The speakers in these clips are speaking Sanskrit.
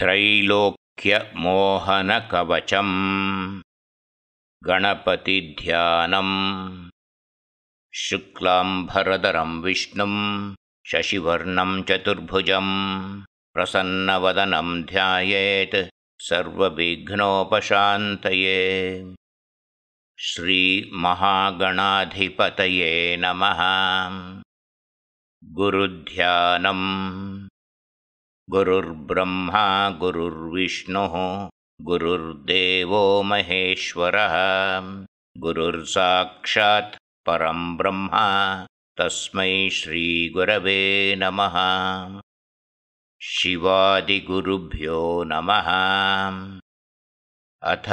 त्रैलोक्यमोहनकवचम् गणपतिध्यानम् शुक्लाम्भरदरम् विष्णुं शशिवर्णं चतुर्भुजम् प्रसन्नवदनं ध्यायेत् सर्वविघ्नोपशान्तये श्रीमहागणाधिपतये नमः गुरुध्यानम् गुरुर्ब्रह्मा गुरुर्विष्णुः गुरुर्देवो महेश्वरः गुरुर्साक्षात् परं ब्रह्म तस्मै श्रीगुरवे नमः शिवादिगुरुभ्यो नमः अथ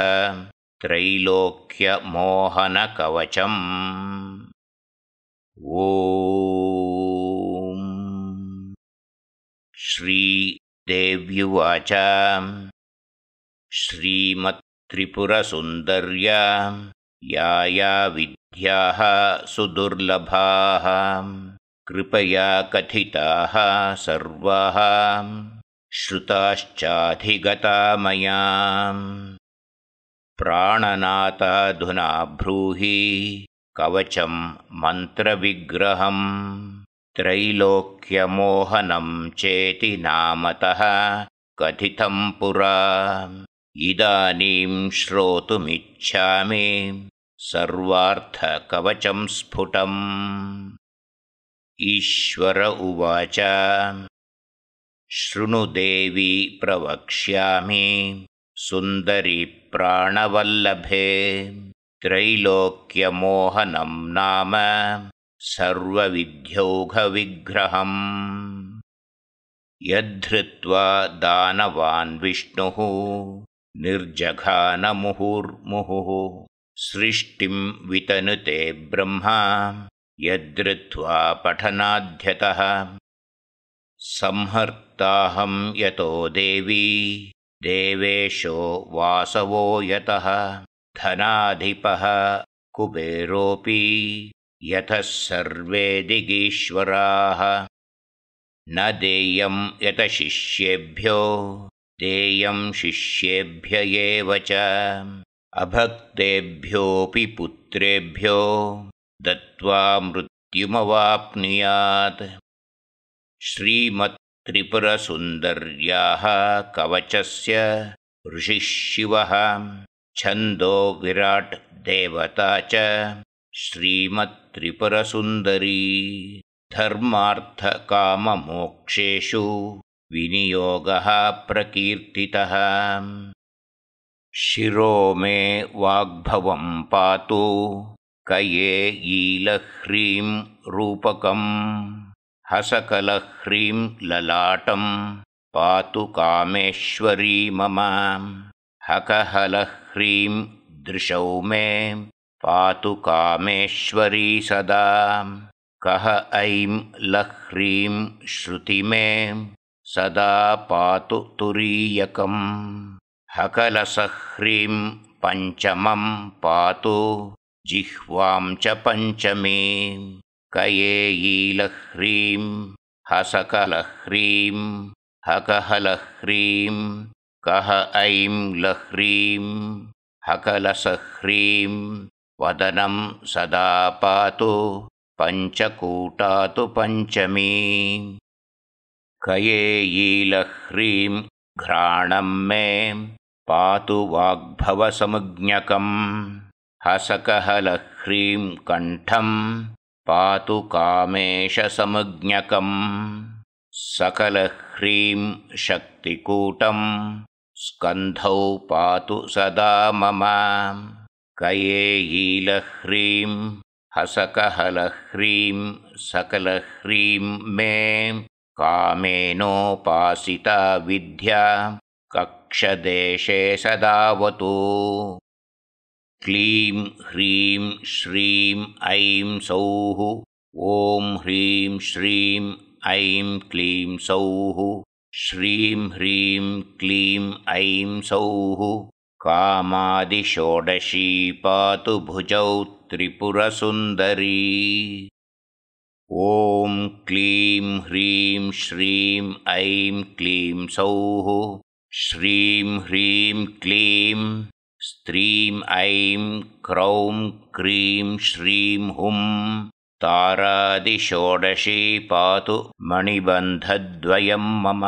त्रैलोक्यमोहनकवचम् ओ। श्रीदेव्युवाच श्रीमत्त्रिपुरसुन्दर्या या या विद्याः सुदुर्लभाः कृपया कथिताः सर्वाः श्रुताश्चाधिगता मया प्राणनाताधुना ब्रूहि कवचम् मन्त्रविग्रहम् त्रैलोक्यमोहनं चेति नामतः कथितं पुरा इदानीं श्रोतुमिच्छामि सर्वार्थकवचं स्फुटम् ईश्वर उवाच शृणुदेवी प्रवक्ष्यामि सुन्दरी प्राणवल्लभे त्रैलोक्यमोहनं नाम सर्वविध्यौघविग्रहम् यद्धृत्वा विष्णुः निर्जघानमुहुर्मुहुः सृष्टिम् वितनुते ब्रह्मा यद्धृत्वा पठनाध्यतः संहर्ताहम् यतो देवी देवेशो वासवो यतः धनाधिपः कुबेरोऽपि यतः सर्वे दिगीश्वराः न देयम् यतशिष्येभ्यो देयम् शिष्येभ्य एव च अभक्तेभ्योऽपि पुत्रेभ्यो दत्त्वा मृत्युमवाप्नुयात् श्रीमत्त्रिपुरसुन्दर्याः कवचस्य ऋषिः शिवः छन्दो विराट् देवता च श्रीमत्त्रिपुरसुन्दरी धर्मार्थकाममोक्षेषु विनियोगः प्रकीर्तितः शिरोमे वाग्भवम् पातु कये कयेयीलह्रीं रूपकम् हसकलह्रीं ललाटम् पातु कामेश्वरी मम हकहलह्रीम् दृशौ मे पातु कामेश्वरी सदा कः ऐं लह्रीं श्रुतिमे सदा पातु तुरीयकम् हकलसह्रीं पञ्चमं पातु जिह्वां च पञ्चमी कयेयीलह्रीं हसकलह्रीं हकहलह्रीं कः ऐं लह्रीं हकलसह्रीं वदनं सदा पातु पञ्चकूटातु पञ्चमी कयेयीलह्रीं घ्राणं मे पातु वाग्भवसमुज्ञकं हसकहलह्रीं कण्ठं पातु कामेशसमुज्ञकम् सकलह्रीं शक्तिकूटं स्कन्धौ पातु सदा मम कयेयीलह्रीं हसकहलह्रीं सकलह्रीं मे कामेनोपासिता विद्या कक्षदेशे सदावतु क्लीं ह्रीं श्रीं ऐं सौः ॐ ह्रीं श्रीं ऐं क्लीं सौः श्रीं ह्रीं क्लीं ऐं सौः कामादिषोडशी पातु भुजौ त्रिपुरसुन्दरी ॐ क्लीं ह्रीं श्रीं ऐं क्लीं सौः श्रीं ह्रीं क्लीं स्त्रीं ऐं क्रौं क्रीं श्रीं हुं तारादिषोडशी पातु मणिबन्धद्वयं मम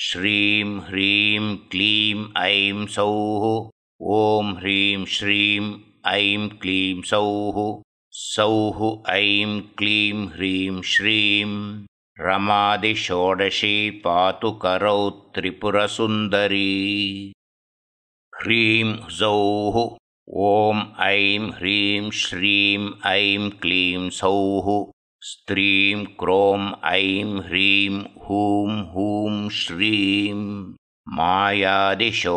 श्रीं ह्रीं क्लीं ऐं सौः ॐ ह्रीं श्रीं ऐं क्लीं सौः सौः ऐं क्लीं ह्रीं श्रीं रमादिषोडशी पातु करौ त्रिपुरसुन्दरी ह्रीं ह्जौः ॐ ऐं ह्रीं श्रीं ऐं क्लीं सौः स्त्रीं क्रों ऐं ह्रीं हूं हूं श्रीं मायादिषोडशीख्याता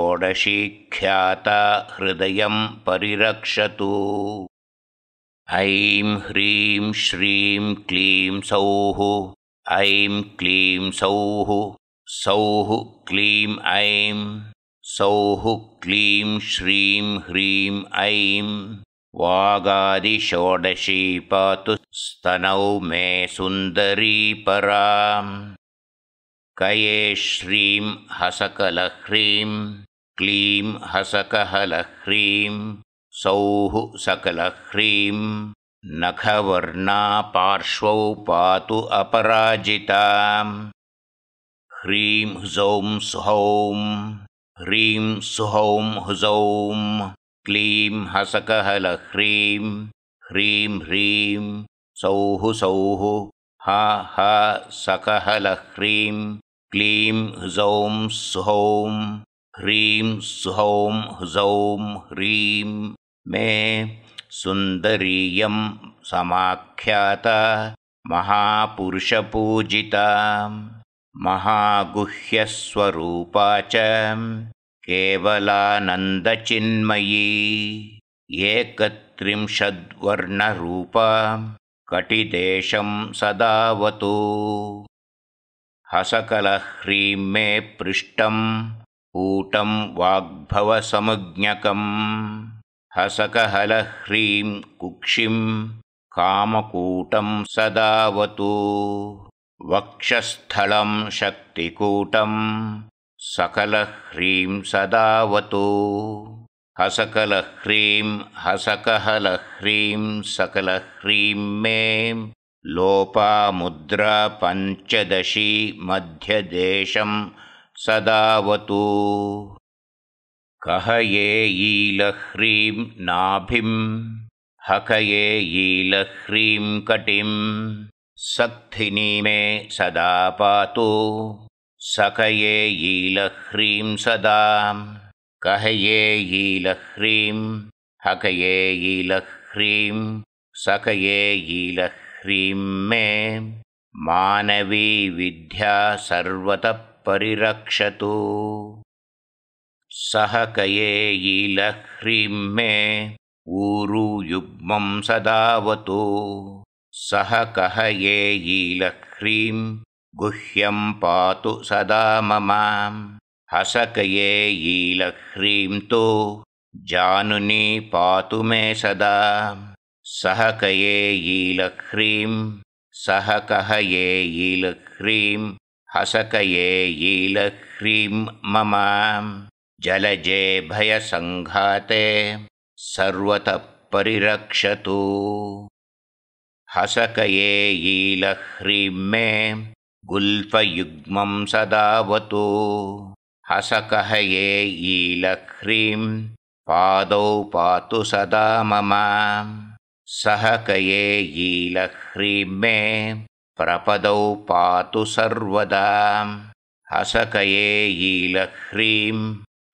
हृदयं परिरक्षतु ऐं ह्रीं श्रीं क्लीं सौः ऐं क्लीं सौः सौः क्लीं ऐं सौः क्लीं श्रीं ह्रीं ऐं वागादिषोडशी पातु स्तनौ मे सुन्दरी परां कये श्रीं हसकलह्रीं क्लीं हसकहलह्रीं सौः सकलह्रीं नखवर्णा पार्श्वौ पातु अपराजिताम् ह्रीं ह्सौं सुहौं ह्रीं सुहौं ह्सौं क्लीं हसकहलह्रीं ह्रीं ह्रीं सौः सौः ह ह सकहलह्रीं क्लीं ह्सौं स्ं ह्रीं स्ौं ह्सौं ह्रीं मे सुन्दरीयं समाख्यात महापुरुषपूजितां महागुह्यस्वरूपा च केवलानन्दचिन्मयी एकत्रिंशद्वर्णरूपाम् कटिदेशं सदावतु हसकलह्रीं मे पृष्टम् ऊटं वाग्भवसमज्ञकम् हसकहलह्रीं कुक्षिं कामकूटं सदावतु वक्षस्थलं, शक्तिकूटं, सकलह्रीं सदावतु हसकलह्रीं हसकहलह्रीं सकलह्रीं मे लोपामुद्रापञ्चदशी मध्यदेशं सदावतु कहयेयीलह्रीं नाभिम् ईलह्रीं कटिं सक्थिनी मे सदा पातु सकये ईलह्रीं सदा कहये यीलह्रीं हकयेयीलह्रीं सकयेयीलह्रीं मे मानवी विद्या सर्वतः परिरक्षतु सः कयेयीलह्रीं मे युग्मं सदावतु सह कहये यीलह्रीं गुह्यं पातु सदा ममाम् हसकये ईलह्रीं तु जानुनी पातु मे सदा सहकये ईलह्रीं सहकहये ईलह्रीं हसकये ईलह्रीं मम जलजे भयसङ्घाते सर्वतः परिरक्षतु हसकये ईलह्रीं मे गुल्फयुग्मं सदावतु हसकः ये ईलह्रीं पादौ पातु सदा ममाम् सहकयेलह्रीं मे प्रपदौ पातु सर्वदा हसकये ईलह्रीं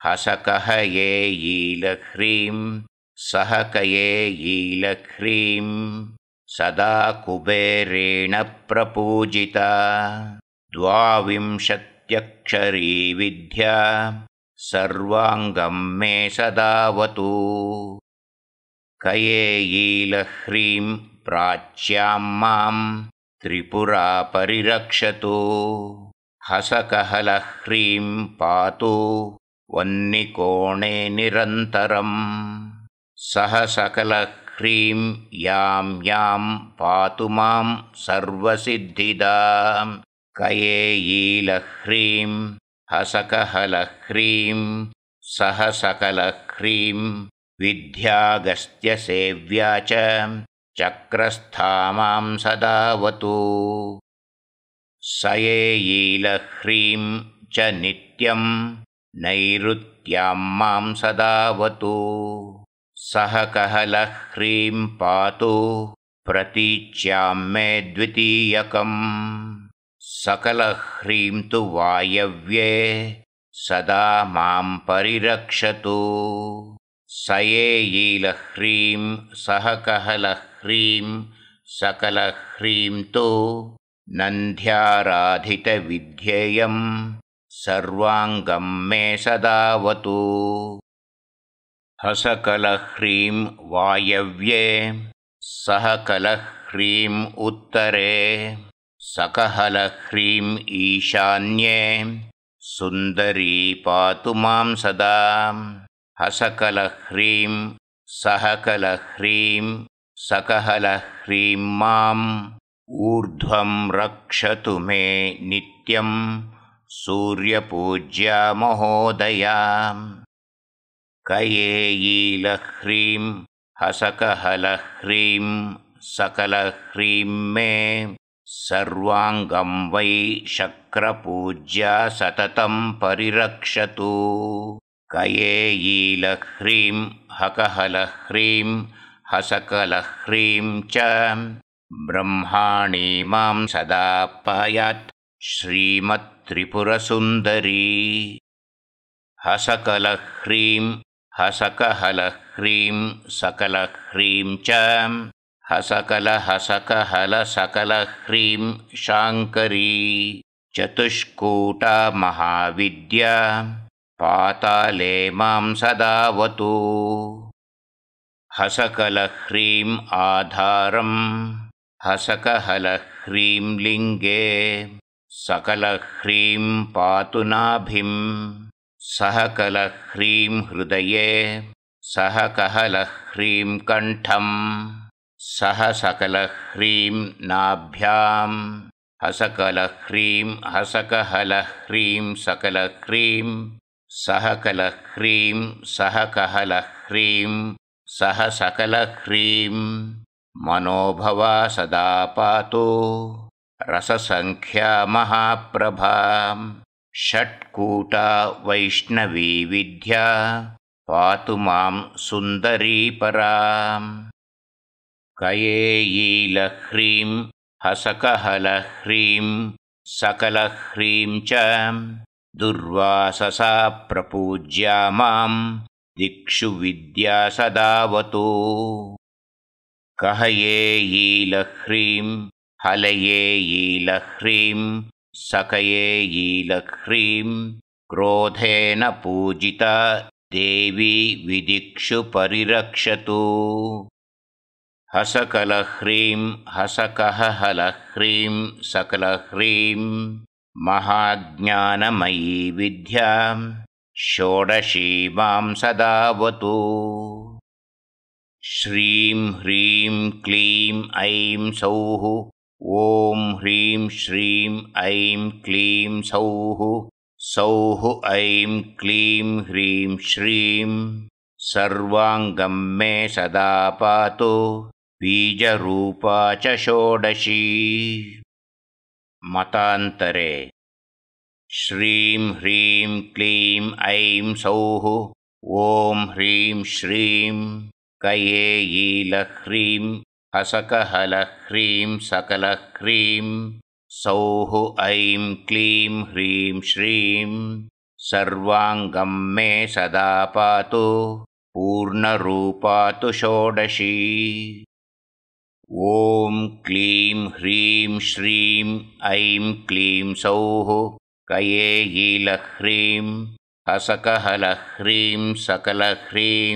हसकहे ईलह्रीं सहकयेलह्रीं सदा कुबेरेण प्रपूजिता द्वाविंशत् प्रत्यक्षरी विद्या सर्वाङ्गम् मे सदावतु कयेयीलह्रीम् प्राच्याम् माम् त्रिपुरा परिरक्षतु हसकहलह्रीम् पातु वन्निकोणे निरन्तरम् सहसकलह्रीम् याम् याम् पातु माम् सर्वसिद्धिदाम् कयेयीलह्रीं हसकहलह्रीं सहसकलह्रीं विद्यागस्त्यसेव्या च चक्रस्था मां सदावतु सयेयीलह्रीं च नित्यं नैऋत्याम् मां सदावतु सह कहलह्रीं पातु मे द्वितीयकम् सकलह्रीं तु वायव्ये सदा मां परिरक्षतु सयेयीलह्रीं सहकहलह्रीं सकलह्रीं तु नन्ध्याराधितविध्येयं सर्वाङ्गं मे सदावतु हसकलह्रीं वायव्ये सहकलह्रीं उत्तरे सकहलह्रीं ईशान्ये सुन्दरी पातु मां सदाम् हसकलह्रीं सहकलह्रीं सकहलह्रीं माम् ऊर्ध्वं रक्षतु मे नित्यं सूर्यपूज्या महोदयाम् कयेयीलह्रीं हसकहलह्रीं सकलह्रीं मे सर्वाङ्गं वै शक्रपूज्य सततम् परिरक्षतु कयेयीलह्रीं हकहलह्रीं हसकलह्रीं च मां सदा पायात् श्रीमत्त्रिपुरसुन्दरी हसकलह्रीं हसकहलह्रीं सकलह्रीं च हसकलहसकहलसकलह्रीं सकलह्रीं शाङ्करी चतुष्कूटा महाविद्या पातालेमां सदावतु हसकलह्रीम् आधारम् हसकहलह्रीं लिङ्गे सकलह्रीं पातुनाभिम् सहकलह्रीं हृदये सह कहलह्रीं कण्ठम् सह सकलह्रीं नाभ्याम् हसकलह्रीं हसकहलह्रीं सकलह्रीं सहकलह्रीं सहकहलह्रीं सहसकलह्रीं मनोभवा सदा पातु रससङ्ख्या महाप्रभा षट्कूटा वैष्णवी विद्या पातु मां सुन्दरी पराम् कयेयीलह्रीम् हसकहलह्रीम् सकलह्रीम् च दुर्वाससा प्रपूज्या माम् दिक्षु विद्या सदावतु कहयेयीलह्रीम् हलये ईलह्रीम् सकयेयीलह्रीम् क्रोधेन पूजिता देवी विदिक्षु परिरक्षतु हसकलह्रीं हसकहलह्रीं सकलह्रीं महाज्ञानमयी मां सदावतु श्रीं ह्रीं क्लीं ऐं सौः ॐ ह्रीं श्रीं ऐं क्लीं सौः सौः ऐं क्लीं ह्रीं श्रीं मे सदा पातु बीजरूपा च षोडशी मतान्तरे श्रीं ह्रीं क्लीं ऐं सौः ॐ ह्रीं श्रीं कयेयीलह्रीं हसकहलह्रीं सकलह्रीं सौः ऐं क्लीं ह्रीं श्रीं मे सदा पातु पूर्णरूपा तु षोडशी ॐ क्लीं ह्रीं श्रीं ऐं क्लीं सौः कयेयीलह्रीं हसकहलह्रीं सकलह्रीं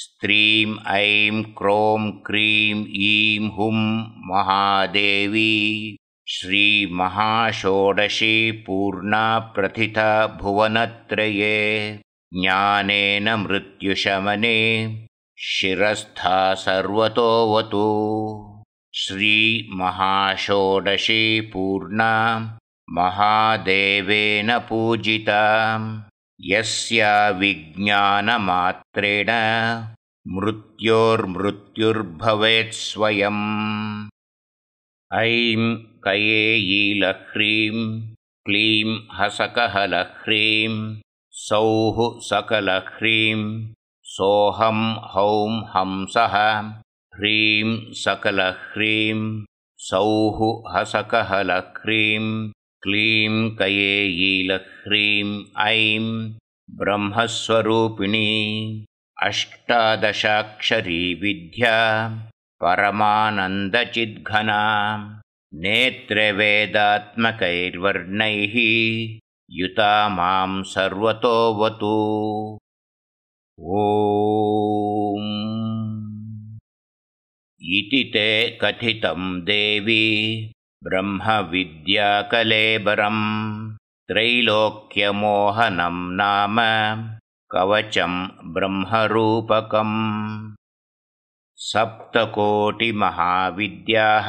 स्त्रीं ऐं क्रों क्रीं ईं हुं महादेवी श्रीमहाषोडशी प्रथिता भुवनत्रये ज्ञानेन मृत्युशमने शिरस्था सर्वतोऽवतु पूर्णा, महादेवेन पूजिता यस्या विज्ञानमात्रेण स्वयम् ऐं कयेयीलह्रीं क्लीं हसकहलह्रीं सौः सकलह्रीं सोऽहं हौं हंसः ह्रीं सकलह्रीं सौः हसकहलह्रीं क्लीं कयेयीलह्रीं ऐं ब्रह्मस्वरूपिणी अष्टादशाक्षरी विद्या परमानन्दचिद्घना नेत्रवेदात्मकैर्वर्णैः युता मां सर्वतोऽवतु इति ते कथितम् देवि ब्रह्मविद्याकलेबरम् त्रैलोक्यमोहनम् नाम कवचम् ब्रह्मरूपकम् सप्तकोटिमहाविद्याः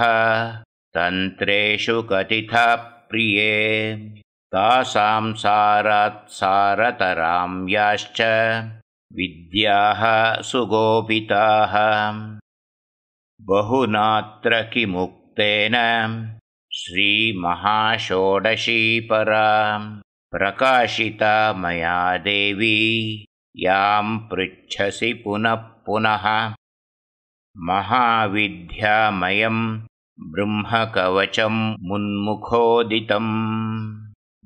तन्त्रेषु कथिता प्रिये याश्च विद्याः सुगोपिताः बहुनात्र किमुक्तेन श्रीमहाषोडशीपरा प्रकाशिता मया देवी यां पृच्छसि पुनः पुनः महाविद्यामयम् ब्रह्मकवचम् मुन्मुखोदितम्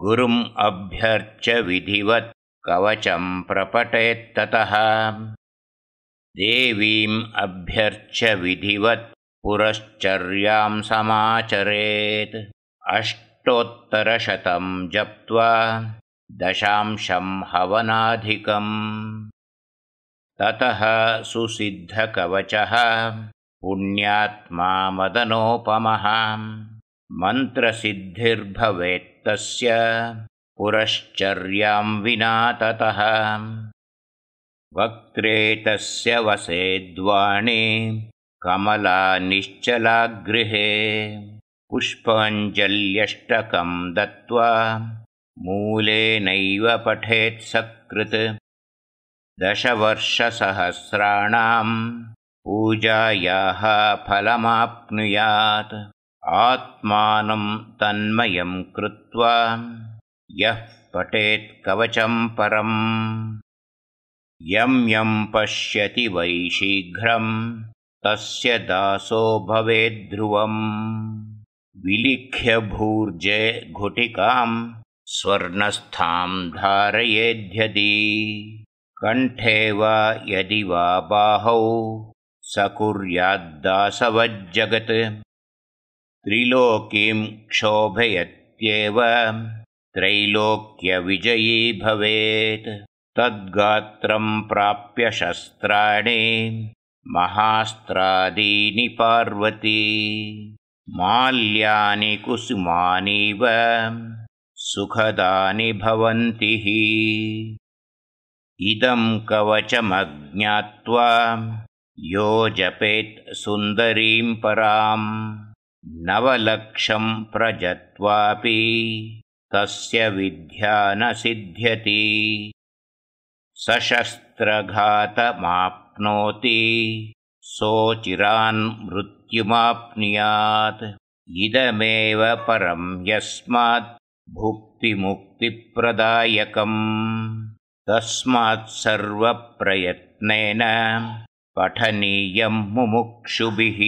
गुरुम् अभ्यर्च विधिवत् कवचम् प्रपटेत् ततः देवीम् अभ्यर्च्य विधिवत् पुरश्चर्याम् समाचरेत् अष्टोत्तरशतम् जप्त्वा दशांशम् हवनाधिकम् ततः सुसिद्धकवचः पुण्यात्मा मदनोपमः मन्त्रसिद्धिर्भवेत्तस्य पुरश्चर्यां विना ततः वक्त्रे तस्य कमला निश्चला गृहे पुष्पाञ्जल्यष्टकम् दत्त्वा मूलेनैव पठेत् सकृत् दशवर्षसहस्राणाम् पूजायाः फलमाप्नुयात् आत्मानम् तन्मयं कृत्वा यः कवचम् परम् यम् यम् पश्यति वै शीघ्रम् तस्य दासो भवेद्ध्रुवम् विलिख्य भूर्जे घुटिकाम् स्वर्णस्थाम् धारयेद्यदि कण्ठे वा यदि वा बाहौ स कुर्याद्दासवज्जगत् त्रिलोकीम् क्षोभयत्येव त्रैलोक्यविजयी भवेत् तद्गात्रम् प्राप्य शस्त्राणि महास्त्रादीनि पार्वती माल्यानि कुसुमानीव सुखदानि भवन्ति हि इदम् कवचमज्ञात्वा यो जपेत् सुन्दरीम् पराम् नवलक्षम् प्रजत्वापि तस्य विद्या न सिध्यति सशस्त्रघातमाप्नोति मृत्युमाप्नुयात् इदमेव परम् यस्मात् भुक्तिमुक्तिप्रदायकम् तस्मात् सर्वप्रयत्नेन पठनीयम् मुमुक्षुभिः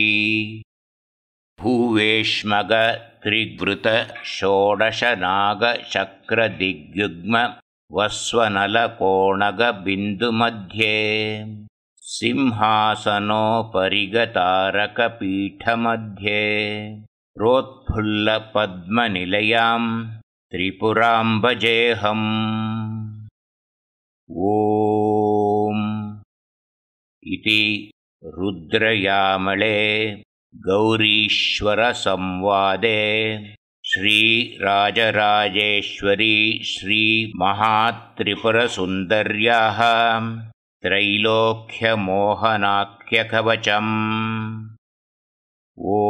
भूवेश्मघत्रिवृतषोडश नागचक्रदिग्युग्मवस्वनलकोणगबिन्दुमध्ये सिंहासनोपरिगतारकपीठमध्ये रोत्फुल्लपद्मनिलयाम् त्रिपुराम्बजेऽहम् ॐ इति रुद्रयामळे गौरीश्वरसंवादे श्रीराजराजेश्वरी श्रीमहात्रिपुरसुन्दर्याः त्रैलोक्यमोहनाख्यकवचम् ओ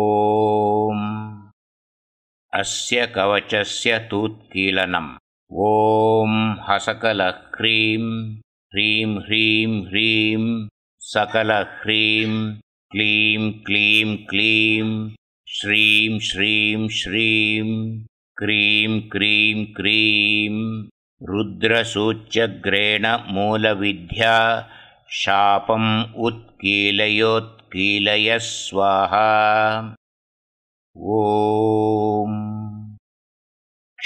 अस्य कवचस्य तूत्कीलनम् ओम् हसकलह्रीं ह्रीं ह्रीं ह्रीं सकलह्रीं क्लीं क्लीं क्लीं श्रीं श्रीं श्रीं क्रीं क्रीं क्रीं रुद्रसूच्यग्रेण मूलविद्या शापम् उत्कीलयोत्कीलय स्वाहा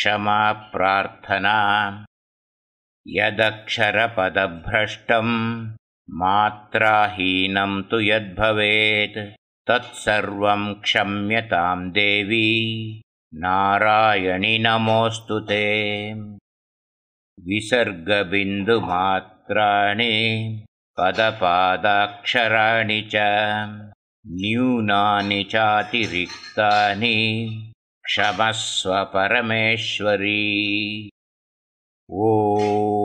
ॐ प्रार्थना यदक्षरपदभ्रष्टम् मात्राहीनम् तु यद्भवेत् तत्सर्वम् क्षम्यताम् देवी नारायणि नमोऽस्तु ते विसर्गबिन्दुमात्राणि पदपादाक्षराणि च न्यूनानि चातिरिक्तानि क्षमस्व परमेश्वरी। ओ